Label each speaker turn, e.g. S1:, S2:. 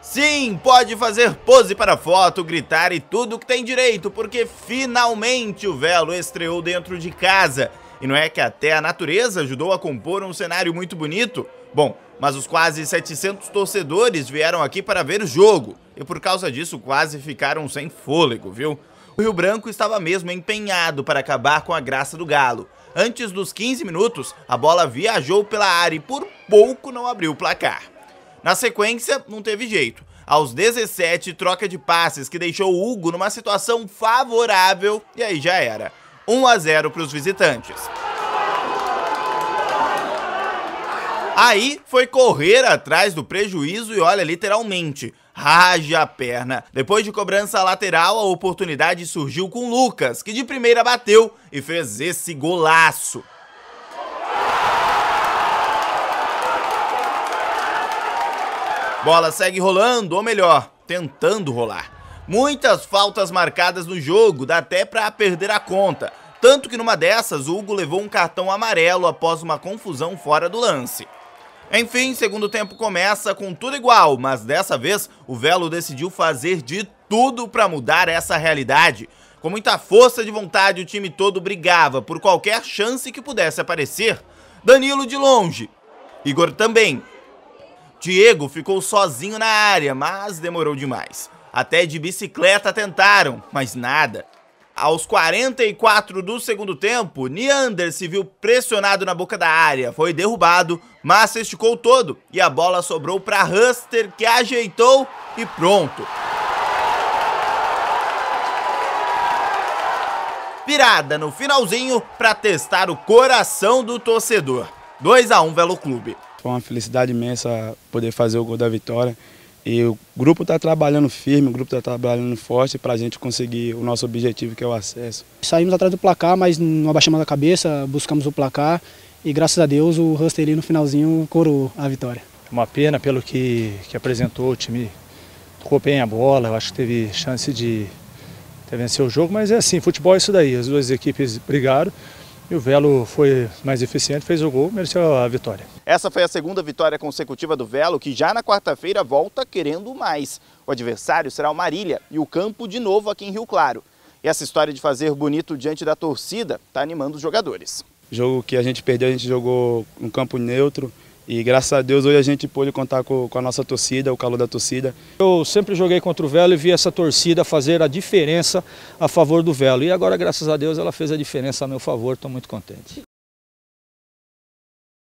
S1: Sim, pode fazer pose para foto, gritar e tudo que tem direito, porque finalmente o Velo estreou dentro de casa. E não é que até a natureza ajudou a compor um cenário muito bonito? Bom, mas os quase 700 torcedores vieram aqui para ver o jogo, e por causa disso quase ficaram sem fôlego, viu? O Rio Branco estava mesmo empenhado para acabar com a graça do Galo. Antes dos 15 minutos, a bola viajou pela área e por pouco não abriu o placar. Na sequência, não teve jeito. Aos 17, troca de passes que deixou o Hugo numa situação favorável e aí já era. 1 a 0 para os visitantes. Aí foi correr atrás do prejuízo e olha, literalmente, raja a perna. Depois de cobrança lateral, a oportunidade surgiu com Lucas, que de primeira bateu e fez esse golaço. Bola segue rolando, ou melhor, tentando rolar. Muitas faltas marcadas no jogo, dá até para perder a conta. Tanto que numa dessas, o Hugo levou um cartão amarelo após uma confusão fora do lance. Enfim, segundo tempo começa com tudo igual, mas dessa vez o Velo decidiu fazer de tudo para mudar essa realidade. Com muita força de vontade, o time todo brigava por qualquer chance que pudesse aparecer. Danilo de longe, Igor também, Diego ficou sozinho na área, mas demorou demais. Até de bicicleta tentaram, mas nada. Aos 44 do segundo tempo, Neander se viu pressionado na boca da área, foi derrubado, mas se esticou todo e a bola sobrou para Huster, que ajeitou e pronto. Virada no finalzinho para testar o coração do torcedor. 2 a 1 Velo Clube.
S2: Foi uma felicidade imensa poder fazer o gol da vitória. E o grupo está trabalhando firme, o grupo está trabalhando forte para a gente conseguir o nosso objetivo, que é o acesso. Saímos atrás do placar, mas não abaixamos a cabeça, buscamos o placar e graças a Deus o Rusteli no finalzinho coroou a vitória.
S3: É uma pena pelo que, que apresentou o time. Tocou bem a bola, eu acho que teve chance de, de vencer o jogo, mas é assim, futebol é isso daí. As duas equipes brigaram, e o Velo foi mais eficiente, fez o gol, mereceu a vitória.
S1: Essa foi a segunda vitória consecutiva do Velo, que já na quarta-feira volta querendo mais. O adversário será o Marília e o campo de novo aqui em Rio Claro. E essa história de fazer bonito diante da torcida está animando os jogadores.
S2: Jogo que a gente perdeu, a gente jogou um campo neutro, e graças a Deus hoje a gente pôde contar com, com, a nossa torcida, o calor da torcida.
S3: Eu sempre joguei contra o Velo e vi essa torcida fazer a diferença a favor do Velo. E agora, graças a Deus, ela fez a diferença a meu favor, estou muito contente.